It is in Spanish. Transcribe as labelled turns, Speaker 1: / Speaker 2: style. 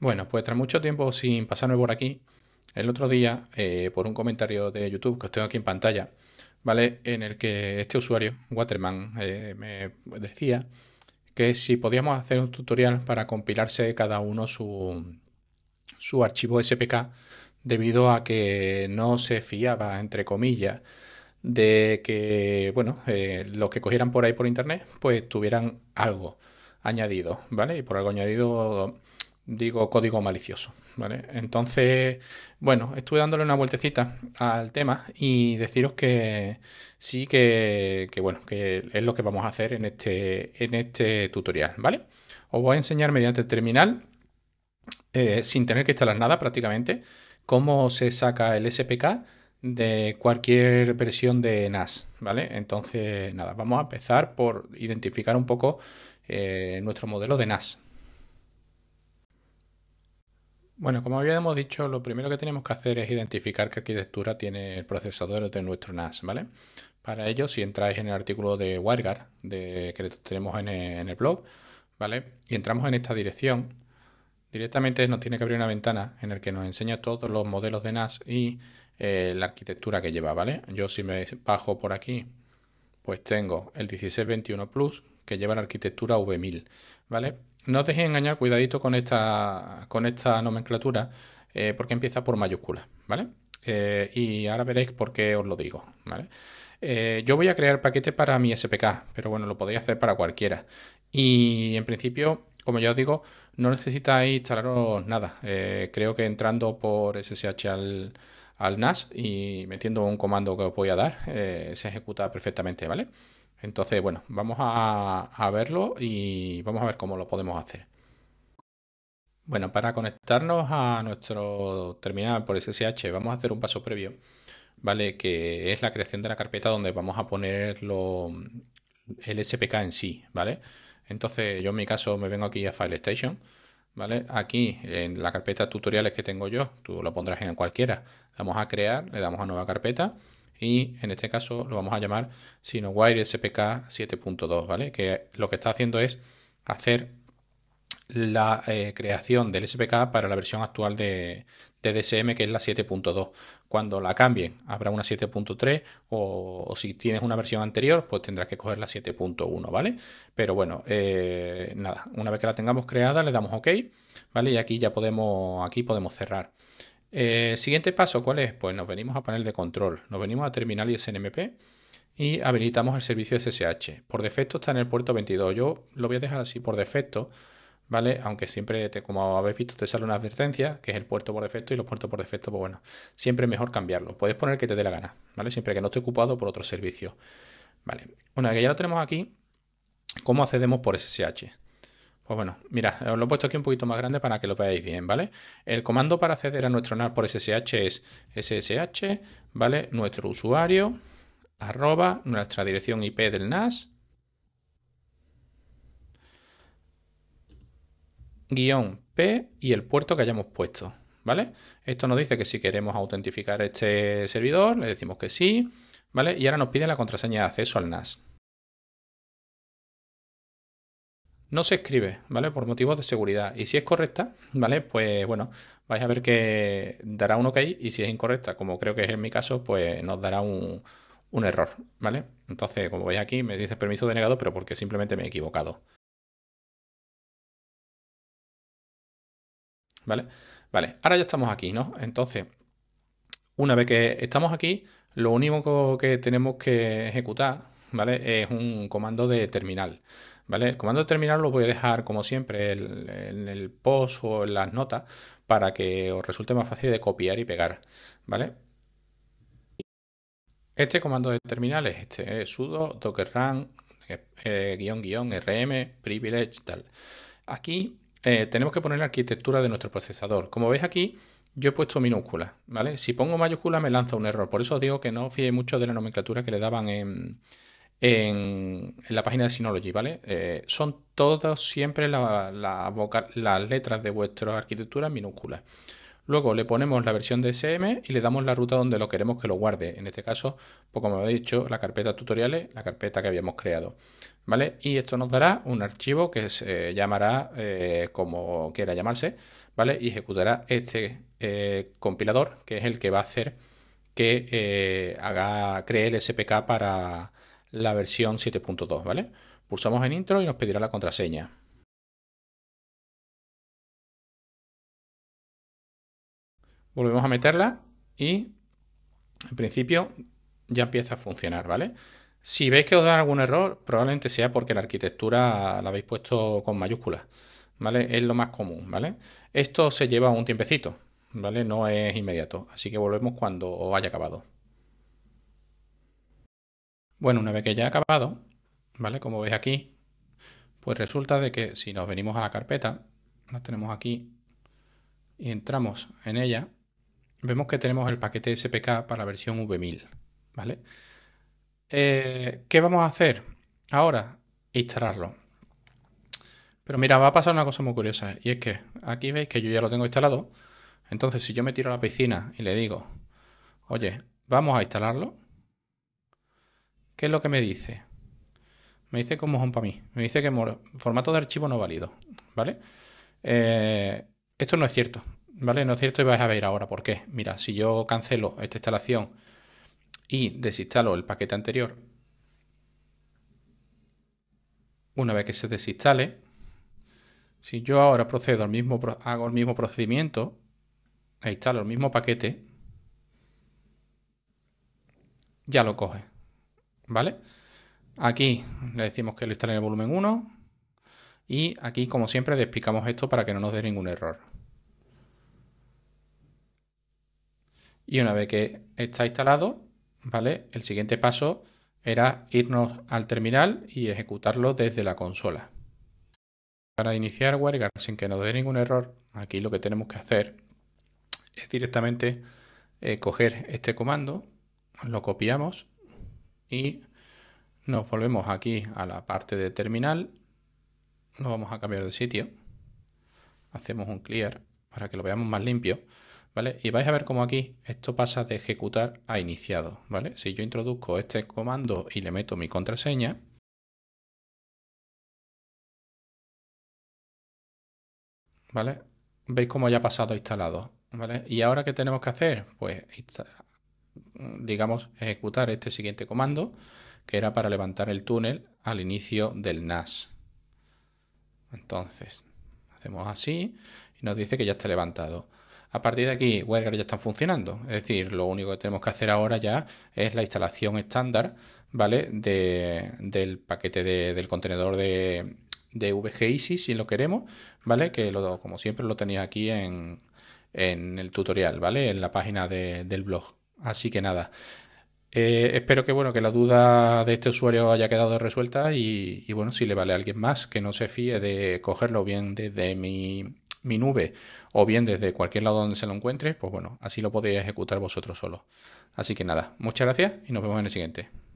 Speaker 1: Bueno, pues tras mucho tiempo sin pasarme por aquí, el otro día, eh, por un comentario de YouTube que os tengo aquí en pantalla, ¿vale? En el que este usuario, Waterman, eh, me decía que si podíamos hacer un tutorial para compilarse cada uno su, archivo SPK, debido a que no se fiaba, entre comillas, de que, bueno, eh, los que cogieran por ahí por internet, pues tuvieran algo añadido, ¿vale? Y por algo añadido digo código malicioso, ¿vale? Entonces, bueno, estuve dándole una vueltecita al tema y deciros que sí que, bueno, que es lo que vamos a hacer en este, en este tutorial, ¿vale? Os voy a enseñar mediante el terminal, eh, sin tener que instalar nada prácticamente, cómo se saca el SPK de cualquier versión de NAS, ¿vale? Entonces, nada, vamos a empezar por identificar un poco eh, nuestro modelo de NAS, bueno, como habíamos dicho, lo primero que tenemos que hacer es identificar qué arquitectura tiene el procesador de nuestro NAS, ¿vale? Para ello, si entráis en el artículo de WireGuard que tenemos en el, blog, ¿vale? Y entramos en esta dirección, directamente nos tiene que abrir una ventana en la que nos enseña todos los modelos de NAS y eh, la arquitectura que lleva, ¿vale? Yo si me bajo por aquí, pues tengo el 1621 Plus que lleva la arquitectura V1000, ¿vale? no os dejéis engañar, cuidadito con esta, con esta nomenclatura, eh, porque empieza por mayúscula, ¿vale? Eh, y ahora veréis por qué os lo digo, ¿vale? Eh, yo voy a crear paquete para mi SPK, pero bueno, lo podéis hacer para cualquiera. Y en principio, como ya os digo, no necesitáis instalaros nada. creo que entrando por SSH al, al NAS y metiendo un comando que os voy a dar, se ejecuta perfectamente, ¿vale? vale entonces, bueno, vamos a, verlo y vamos a ver cómo lo podemos hacer. Bueno, para conectarnos a nuestro terminal por SSH vamos a hacer un paso previo, ¿vale? Que es la creación de la carpeta donde vamos a poner el SPK en sí, ¿vale? Entonces yo en mi caso me vengo aquí a File Station, ¿vale? Aquí en la carpeta tutoriales que tengo yo, tú lo pondrás en cualquiera, vamos a crear, le damos a nueva carpeta y en este caso lo vamos a llamar SinoWire SPK 7.2, ¿vale? Que lo que está haciendo es hacer la eh, creación del SPK para la versión actual de, DSM, que es la 7.2. Cuando la cambien, habrá una 7.3 o, si tienes una versión anterior, pues tendrás que coger la 7.1, ¿vale? Pero bueno, eh, nada, una vez que la tengamos creada, le damos OK, ¿vale? Y aquí ya podemos, aquí podemos cerrar. Eh, siguiente paso, ¿cuál es? Pues nos venimos a panel de control, nos venimos a terminal y SNMP y habilitamos el servicio SSH. Por defecto está en el puerto 22. Yo lo voy a dejar así por defecto, ¿vale? Aunque siempre, te, como habéis visto, te sale una advertencia, que es el puerto por defecto y los puertos por defecto, pues bueno, siempre es mejor cambiarlo. Puedes poner que te dé la gana, ¿vale? Siempre que no esté ocupado por otro servicio. Vale, una vez que ya lo tenemos aquí, ¿cómo accedemos por SSH? Pues bueno, mira, os lo he puesto aquí un poquito más grande para que lo veáis bien, ¿vale? El comando para acceder a nuestro NAS por SSH es SSH, ¿vale? Nuestro usuario, arroba, nuestra dirección IP del NAS, guión P y el puerto que hayamos puesto, ¿vale? Esto nos dice que si queremos autentificar este servidor, le decimos que sí, ¿vale? Y ahora nos pide la contraseña de acceso al NAS. No se escribe, ¿vale? Por motivos de seguridad. Y si es correcta, ¿vale? Pues bueno, vais a ver que dará un OK y si es incorrecta, como creo que es en mi caso, pues nos dará un, un error, ¿vale? Entonces, como veis aquí, me dice permiso denegado, pero porque simplemente me he equivocado. ¿Vale? Vale, ahora ya estamos aquí, ¿no? Entonces, una vez que estamos aquí, lo único que tenemos que ejecutar, ¿vale? Es un comando de terminal. ¿vale? El comando de terminal lo voy a dejar, como siempre, en, el post o en las notas para que os resulte más fácil de copiar y pegar, ¿vale? Este comando de terminal es este, ¿eh? sudo docker run eh, eh, guión rm privilege tal. Aquí tenemos que poner la arquitectura de nuestro procesador. Como veis aquí, yo he puesto minúsculas, ¿vale? Si pongo mayúscula me lanza un error, por eso digo que no fíe mucho de la nomenclatura que le daban en en, la página de Synology, ¿vale? Eh, son todas siempre las letras de vuestra arquitectura minúsculas. Luego le ponemos la versión de SM y le damos la ruta donde lo queremos que lo guarde. En este caso, pues como he dicho, la carpeta tutoriales, la carpeta que habíamos creado. ¿Vale? Y esto nos dará un archivo que se llamará eh, como quiera llamarse, ¿vale? Y ejecutará este eh, compilador, que es el que va a hacer que haga, cree el SPK para, la versión 7.2, ¿vale? Pulsamos en intro y nos pedirá la contraseña. Volvemos a meterla y en principio ya empieza a funcionar, ¿vale? Si veis que os da algún error, probablemente sea porque la arquitectura la habéis puesto con mayúsculas, ¿vale? Es lo más común, ¿vale? Esto se lleva un tiempecito, ¿vale? No es inmediato, así que volvemos cuando os haya acabado. Bueno, una vez que ya ha acabado, ¿vale? Como veis aquí, pues resulta de que si nos venimos a la carpeta, la tenemos aquí y entramos en ella, vemos que tenemos el paquete SPK para la versión V1000, ¿vale? Eh, ¿Qué vamos a hacer ahora? Instalarlo. Pero mira, va a pasar una cosa muy curiosa y es que aquí veis que yo ya lo tengo instalado. Entonces, si yo me tiro a la piscina y le digo, oye, vamos a instalarlo, ¿Qué es lo que me dice? Me dice como un para mí. Me dice que formato de archivo no válido. ¿Vale? Eh, esto no es cierto. ¿Vale? No es cierto y vais a ver ahora por qué. Mira, si yo cancelo esta instalación y desinstalo el paquete anterior, una vez que se desinstale, si yo ahora procedo al mismo, hago el mismo procedimiento, e instalo el mismo paquete, ya lo coge. ¿vale? Aquí le decimos que lo instale en el volumen 1 y aquí, como siempre, despicamos esto para que no nos dé ningún error. Y una vez que está instalado, ¿vale? El siguiente paso era irnos al terminal y ejecutarlo desde la consola. Para iniciar WireGuard sin que nos dé ningún error, aquí lo que tenemos que hacer es directamente eh, coger este comando, lo copiamos y nos volvemos aquí a la parte de terminal, nos vamos a cambiar de sitio, hacemos un clear para que lo veamos más limpio, ¿vale? Y vais a ver cómo aquí esto pasa de ejecutar a iniciado, ¿vale? Si yo introduzco este comando y le meto mi contraseña, ¿vale? Veis cómo ya ha pasado instalado, ¿vale? ¿Y ahora qué tenemos que hacer? Pues Mm, digamos, ejecutar este siguiente comando, que era para levantar el túnel al inicio del NAS. Entonces, hacemos así y nos dice que ya está levantado. A partir de aquí, WireGuard ya está funcionando. Es decir, lo único que tenemos que hacer ahora ya es la instalación estándar, ¿vale? del paquete del contenedor de, de si lo queremos, ¿vale? Que lo, como siempre lo tenéis aquí en, el tutorial, ¿vale? En la página del blog. Así que nada. Eh, espero que bueno, que la duda de este usuario haya quedado resuelta y, bueno, si le vale a alguien más que no se fíe de cogerlo bien desde mi, mi nube o bien desde cualquier lado donde se lo encuentre, pues bueno, así lo podéis ejecutar vosotros solo. Así que nada, muchas gracias y nos vemos en el siguiente.